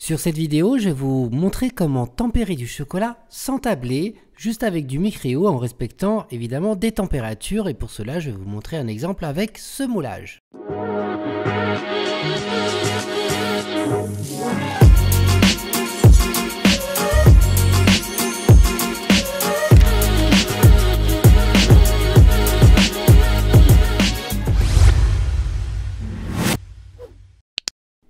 Sur cette vidéo, je vais vous montrer comment tempérer du chocolat sans tabler, juste avec du micréo en respectant évidemment des températures et pour cela je vais vous montrer un exemple avec ce moulage.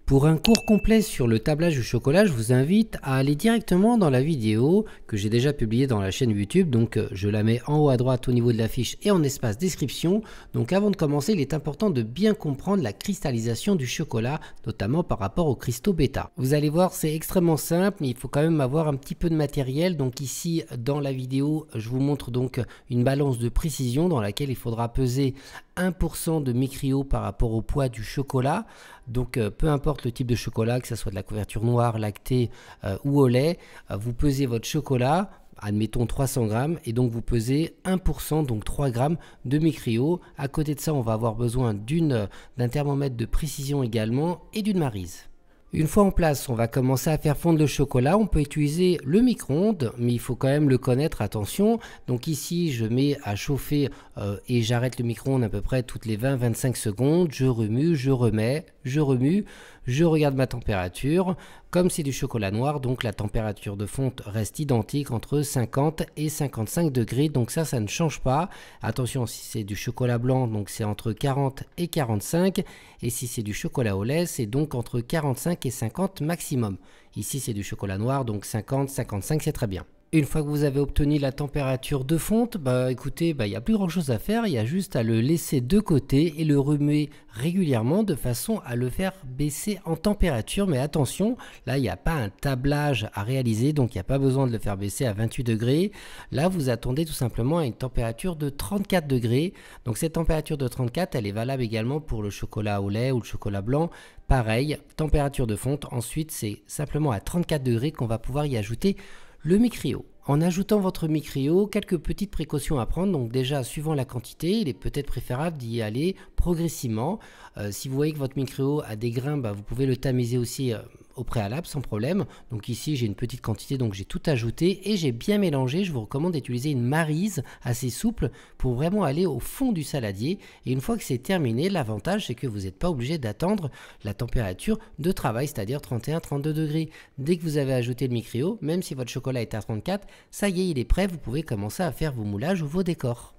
Pour un cours complet sur le tablage du chocolat, je vous invite à aller directement dans la vidéo que j'ai déjà publiée dans la chaîne YouTube. Donc euh, je la mets en haut à droite au niveau de l'affiche et en espace description. Donc avant de commencer, il est important de bien comprendre la cristallisation du chocolat, notamment par rapport aux cristaux bêta. Vous allez voir, c'est extrêmement simple, mais il faut quand même avoir un petit peu de matériel. Donc ici, dans la vidéo, je vous montre donc une balance de précision dans laquelle il faudra peser 1% de mycryo par rapport au poids du chocolat. Donc euh, peu importe le type de chocolat, que ce soit de la couverture noire, lactée euh, ou au lait, euh, vous pesez votre chocolat, admettons 300 grammes, et donc vous pesez 1%, donc 3 grammes de mycryo. À côté de ça, on va avoir besoin d'un thermomètre de précision également et d'une marise. Une fois en place, on va commencer à faire fondre le chocolat. On peut utiliser le micro-ondes, mais il faut quand même le connaître, attention. Donc ici, je mets à chauffer euh, et j'arrête le micro-ondes à peu près toutes les 20-25 secondes. Je remue, je remets, je remue je regarde ma température, comme c'est du chocolat noir, donc la température de fonte reste identique entre 50 et 55 degrés, donc ça, ça ne change pas. Attention, si c'est du chocolat blanc, donc c'est entre 40 et 45, et si c'est du chocolat au lait, c'est donc entre 45 et 50 maximum. Ici, c'est du chocolat noir, donc 50, 55, c'est très bien une fois que vous avez obtenu la température de fonte, bah écoutez, il bah, n'y a plus grand chose à faire, il y a juste à le laisser de côté et le remuer régulièrement de façon à le faire baisser en température. Mais attention, là il n'y a pas un tablage à réaliser, donc il n'y a pas besoin de le faire baisser à 28 degrés. Là vous attendez tout simplement à une température de 34 degrés. Donc cette température de 34, elle est valable également pour le chocolat au lait ou le chocolat blanc. Pareil, température de fonte, ensuite c'est simplement à 34 degrés qu'on va pouvoir y ajouter le micrio. En ajoutant votre micrio, quelques petites précautions à prendre. Donc déjà, suivant la quantité, il est peut-être préférable d'y aller progressivement. Euh, si vous voyez que votre micro a des grains, bah, vous pouvez le tamiser aussi euh, au préalable sans problème. Donc ici j'ai une petite quantité donc j'ai tout ajouté et j'ai bien mélangé. Je vous recommande d'utiliser une marise assez souple pour vraiment aller au fond du saladier. Et une fois que c'est terminé, l'avantage c'est que vous n'êtes pas obligé d'attendre la température de travail, c'est-à-dire 31-32 degrés. Dès que vous avez ajouté le micro, même si votre chocolat est à 34, ça y est il est prêt, vous pouvez commencer à faire vos moulages ou vos décors.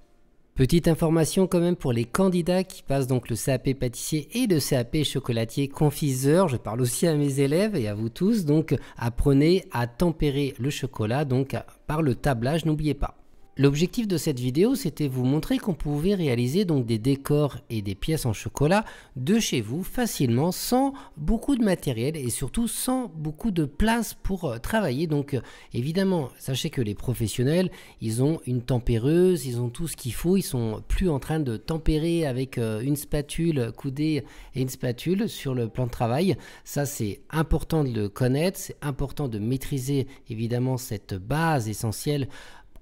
Petite information quand même pour les candidats qui passent donc le CAP pâtissier et le CAP chocolatier confiseur. Je parle aussi à mes élèves et à vous tous. Donc apprenez à tempérer le chocolat donc par le tablage, n'oubliez pas. L'objectif de cette vidéo, c'était vous montrer qu'on pouvait réaliser donc des décors et des pièces en chocolat de chez vous facilement, sans beaucoup de matériel et surtout sans beaucoup de place pour euh, travailler. Donc euh, évidemment, sachez que les professionnels, ils ont une tempéreuse, ils ont tout ce qu'il faut, ils sont plus en train de tempérer avec euh, une spatule coudée et une spatule sur le plan de travail. Ça, c'est important de le connaître, c'est important de maîtriser évidemment cette base essentielle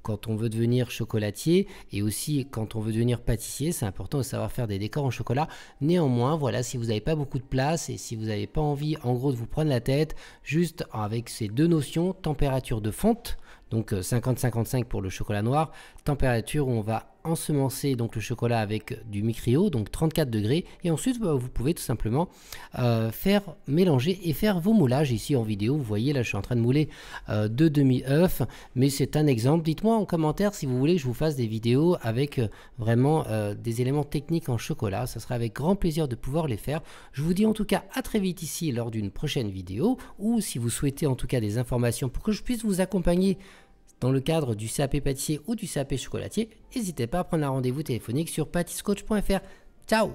quand on veut devenir chocolatier et aussi quand on veut devenir pâtissier, c'est important de savoir faire des décors en chocolat. Néanmoins, voilà, si vous n'avez pas beaucoup de place et si vous n'avez pas envie en gros de vous prendre la tête, juste avec ces deux notions, température de fonte, donc 50-55 euh, pour le chocolat noir, température où on va ensemencer donc le chocolat avec du micrio, donc 34 degrés, et ensuite bah, vous pouvez tout simplement euh, faire mélanger et faire vos moulages ici en vidéo. Vous voyez là je suis en train de mouler euh, deux demi-œufs, mais c'est un exemple. Dites-moi en commentaire si vous voulez que je vous fasse des vidéos avec vraiment des éléments techniques en chocolat. Ça sera avec grand plaisir de pouvoir les faire. Je vous dis en tout cas à très vite ici lors d'une prochaine vidéo, ou si vous souhaitez en tout cas des informations pour que je puisse vous accompagner dans le cadre du sapé pâtissier ou du CAP chocolatier, n'hésitez pas à prendre un rendez-vous téléphonique sur patiscoach.fr. Ciao